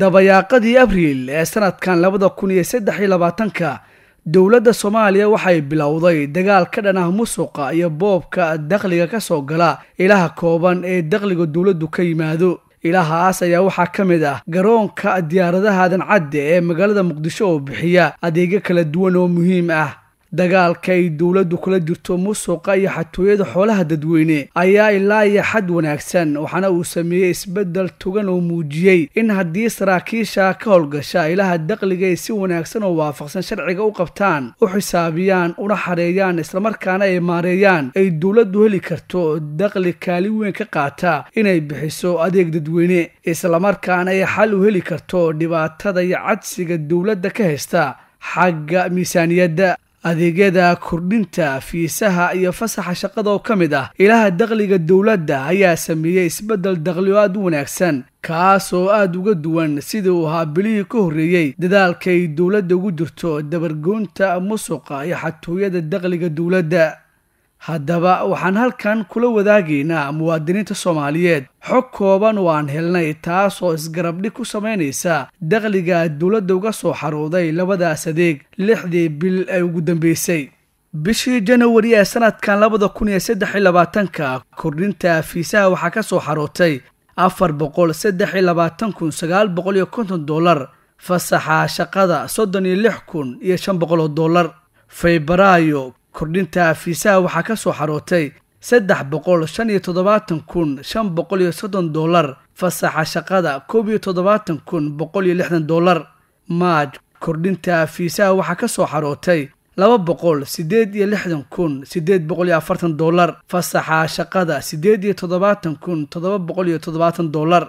dabayaaqadii abriil ee sanadkan labada kun iyo saddex iyo labaatanka dowladda soomaaliya waxay bilowday dagaal ka dhan ah musuqa iyo boobka dakhliga ka soo gala ilaha kooban ee dakhliga dowladdu ka yimaado ilahaas ayaa waxaa ka mid ah garoonka diyaaradaha adan cadde ee magaalada muqdisho oo bixiya adeegyo kala duwan oo muhiim ah dagaalka ay dowladdu kula jirto musuqa iyo xatooyada xoolaha dadweyne ayaa ilaa iyo xad wanaagsan waxaana uu sameeyey isbeddel tugan oo muujiyey in haddii saraakiisha ka howlgasha ilaha daqliga ay si wanaagsan oo waafaqsan sharciga u qabtaan u xisaabiyaan una xareeyaan islamarkaana ay maareeyaan ay dowladdu heli karto daqli kaalin weyn ka qaata inay bixiso adeeg dadweyne islamarkaana ay xal u heli karto dhibaatada iyo cadsiga dowladda ka haysta xagga miisaaniyadda adeegyada kordhinta fiisaha iyo fasaxa shaqada oo ka mid ah ilaha dakhliga dowladda ayaa sameeyey isbeddel dakhlioo aad u wanaagsan kaas oo aad uga duwan sidii uu ahaa bilihii ka horreeyey dadaalkay dowladda ugu jirto dabargoynta musuqa iyo xatooyada dakhliga dowladda haddaba waxaan halkan kula wadaagaynaa muwaadiniinta soomaaliyeed xog kooban oo aan helnay taasoo isgarabdhig ku samaynaysa dakhliga dowladda uga soo xaruuday labadaas adeeg lixdii bil ay ugu dambaysay bishii janawari ee sanadkan labada kun iyo saddex iyo labaatanka kordhinta fiisaha waxaa ka soo xarootay afar boqol saddex iyo labaatan kun sagaal boqol iyo konton dollar fasaxa shaqada soddon iyo lix kun iyo shan boqol oo dollar februaayo kordhinta afiisaha waxaa ka soo xarootay saddex boqol shan iyo toddobaatan kun shan boqol iyo soddon dollar fasaxa shaqada koob iyo toddobaatan kun boqol iyo lixdan dollar maaj kordhinta afiisaha waxaa ka soo xarootay laba boqol siddeed iyo lixdan kun siddeed boqol iyo afartan dollar fasaxa shaqada siddeed iyo toddobaatan kun toddoba boqol iyo toddobaatan dollar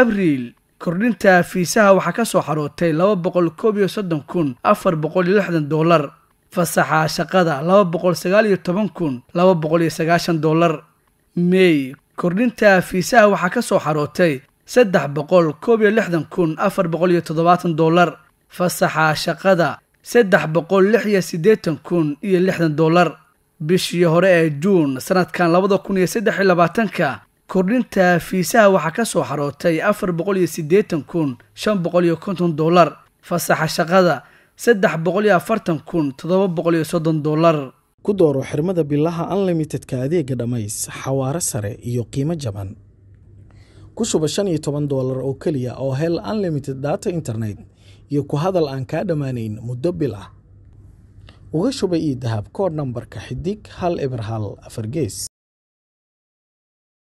abriil kordhinta afiisaha waxaa ka soo xarootay laba boqol koob iyo soddon kun afar boqol iyo lixdan dollar fasaxaa shaqada laba boqol sagaal iyo toban kun laba boqol iyo sagaashan dollar mey kordhinta fiisaha waxaa ka soo xarootay saddex boqol koob iyo lixdan kun afar boqol iyo toddobaatan dollar fasaxaa shaqada saddex boqol lix iyo siddeetan kun iyo lixdan dollar bishii hore ee juun sanadkan labada kun iyo saddex iyo labaatanka kordhinta fiisaha waxaa ka soo xarootay afar boqol iyo siddeetan kun shan boqol iyo konton dollar fasaxa shaqada saddex boqol iyo afartan kun toddoba boqol iyo soddon dollar ku dooro xirmada bilaha unlimitedka adeega dhammays xawaare sare iyo qiimo jaban ku shuba shan iyo toban doolar oo keliya oo hel unlimited data internet iyo ku hadal aan kaa dhammaanayn muddo bil ah uga shuba io dahab koodh nambarka xidig hal eber hal afar